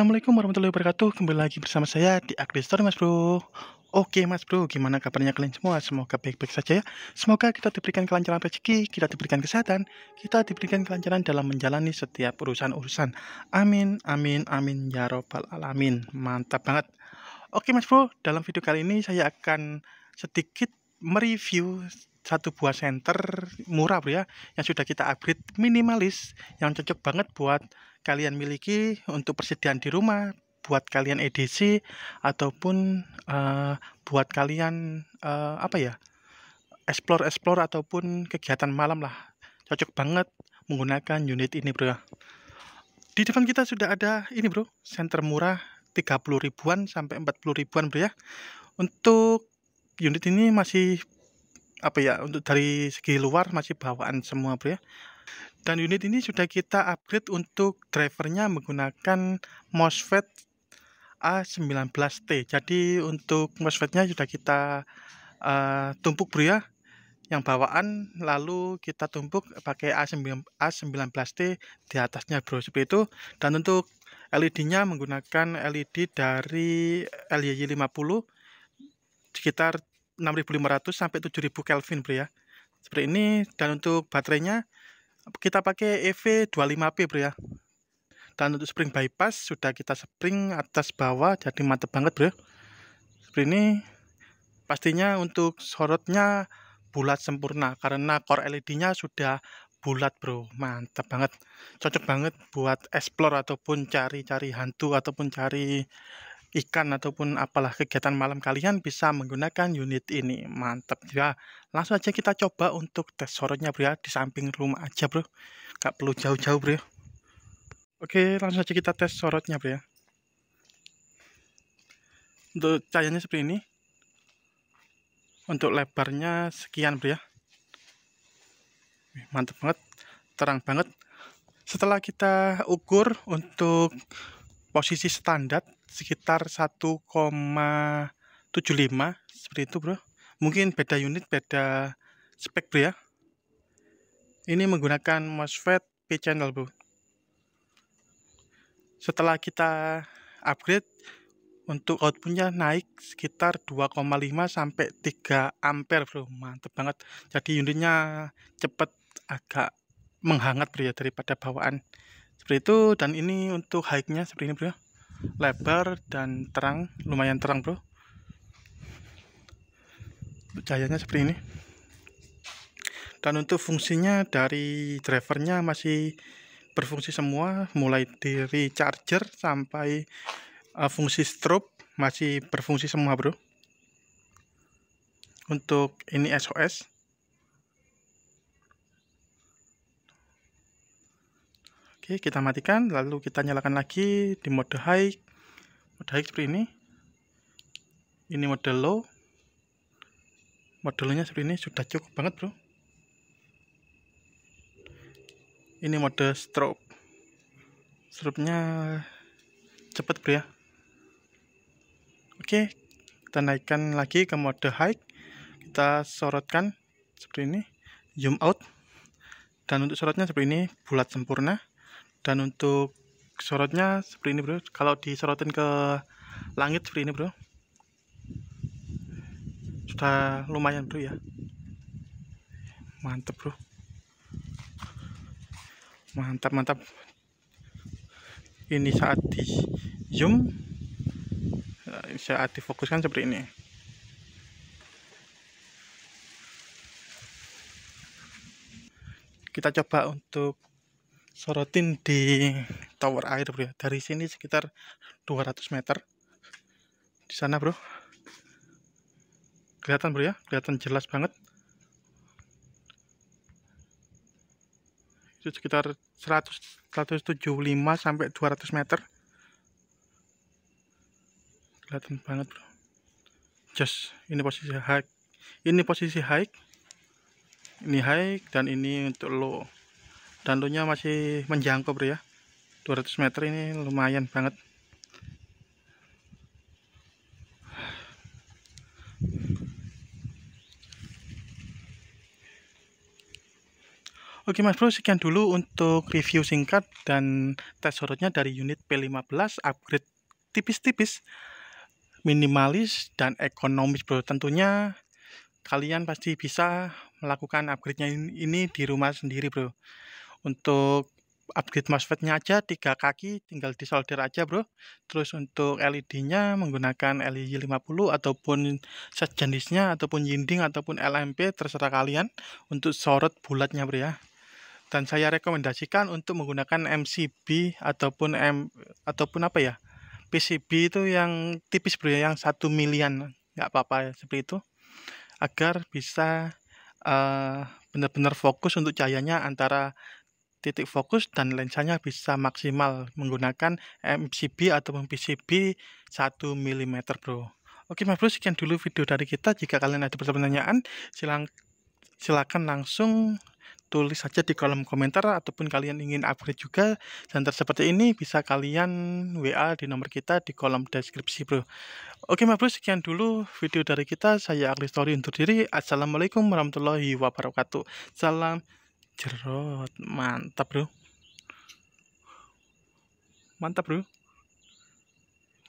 Assalamualaikum warahmatullahi wabarakatuh Kembali lagi bersama saya di Agri Store Mas Bro Oke Mas Bro, gimana kabarnya kalian semua? Semoga baik-baik saja ya Semoga kita diberikan kelancaran rezeki, kita diberikan kesehatan Kita diberikan kelancaran dalam menjalani setiap urusan-urusan Amin, amin, amin, ya robbal alamin Mantap banget Oke Mas Bro, dalam video kali ini saya akan sedikit mereview satu buah center murah bro ya yang sudah kita upgrade minimalis yang cocok banget buat kalian miliki untuk persediaan di rumah buat kalian edisi ataupun uh, buat kalian uh, apa ya explore explore ataupun kegiatan malam lah cocok banget menggunakan unit ini bro ya. di depan kita sudah ada ini bro center murah 30 ribuan sampai 40 ribuan bro ya untuk unit ini masih apa ya untuk dari segi luar masih bawaan semua bro ya dan unit ini sudah kita upgrade untuk drivernya menggunakan MOSFET A19T jadi untuk MOSFETnya sudah kita uh, tumpuk bro ya yang bawaan lalu kita tumpuk pakai a A19T di atasnya bro seperti itu dan untuk LED-nya menggunakan LED dari lyy 50 sekitar 6500 sampai 7000 Kelvin bro ya seperti ini dan untuk baterainya kita pakai EV25P bro ya dan untuk spring bypass sudah kita spring atas bawah jadi mantep banget bro seperti ini pastinya untuk sorotnya bulat sempurna karena core LED nya sudah bulat bro mantap banget cocok banget buat explore ataupun cari-cari hantu ataupun cari ikan ataupun apalah kegiatan malam kalian bisa menggunakan unit ini. Mantap ya. Langsung aja kita coba untuk tes sorotnya bro ya di samping rumah aja bro. Gak perlu jauh-jauh bro. Ya. Oke langsung aja kita tes sorotnya bro ya. Untuk cahayanya seperti ini. Untuk lebarnya sekian bro ya. Mantap banget. Terang banget. Setelah kita ukur untuk posisi standar sekitar 1,75 seperti itu bro mungkin beda unit beda spek bro ya ini menggunakan MOSFET P channel bro setelah kita upgrade untuk outputnya naik sekitar 2,5 sampai 3 ampere bro mantep banget jadi unitnya cepat agak menghangat bro ya daripada bawaan seperti itu dan ini untuk high-nya seperti ini bro lebar dan terang lumayan terang bro cahayanya seperti ini dan untuk fungsinya dari drivernya masih berfungsi semua mulai dari charger sampai uh, fungsi strobe masih berfungsi semua bro untuk ini SOS Oke, kita matikan, lalu kita nyalakan lagi di mode high. Mode high seperti ini. Ini mode low. Mode low-nya seperti ini, sudah cukup banget, Bro. Ini mode strobe. Strobe-nya cepat, Bro ya. Oke, kita naikkan lagi ke mode high. Kita sorotkan seperti ini, zoom out. Dan untuk sorotnya seperti ini, bulat sempurna dan untuk sorotnya seperti ini bro kalau disorotin ke langit seperti ini bro sudah lumayan bro ya mantap bro mantap mantap ini saat di zoom eh, saat difokuskan seperti ini kita coba untuk sorotin di tower air bro ya. dari sini sekitar 200 meter di sana bro kelihatan bro ya kelihatan jelas banget itu sekitar 100 175 sampai 200 meter kelihatan banget bro just ini posisi high ini posisi high ini high dan ini untuk low Tentunya masih menjangkau bro ya 200 meter ini lumayan banget Oke mas bro, sekian dulu untuk review singkat dan tes sorotnya dari unit P15 upgrade tipis-tipis, minimalis, dan ekonomis bro. Tentunya kalian pasti bisa melakukan upgrade-nya ini di rumah sendiri bro untuk upgrade MOSFET-nya aja tiga kaki tinggal disolder aja bro terus untuk LED-nya menggunakan LED 50 ataupun sejenisnya ataupun yinding ataupun LMP terserah kalian untuk sorot bulatnya bro ya dan saya rekomendasikan untuk menggunakan MCB ataupun M ataupun apa ya PCB itu yang tipis bro ya yang satu milian nggak apa-apa ya seperti itu agar bisa uh, eh, benar -benar fokus untuk cahayanya antara titik fokus dan lensanya bisa maksimal menggunakan MCB atau PCB 1 mm bro Oke mas bro sekian dulu video dari kita jika kalian ada pertanyaan silang silakan langsung tulis saja di kolom komentar ataupun kalian ingin upgrade juga dan seperti ini bisa kalian WA di nomor kita di kolom deskripsi bro oke mas bro sekian dulu video dari kita saya Agri Story untuk diri Assalamualaikum warahmatullahi wabarakatuh salam Jerot, mantap bro. Mantap bro.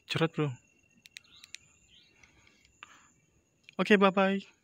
Jerot bro. Oke, okay, bye-bye.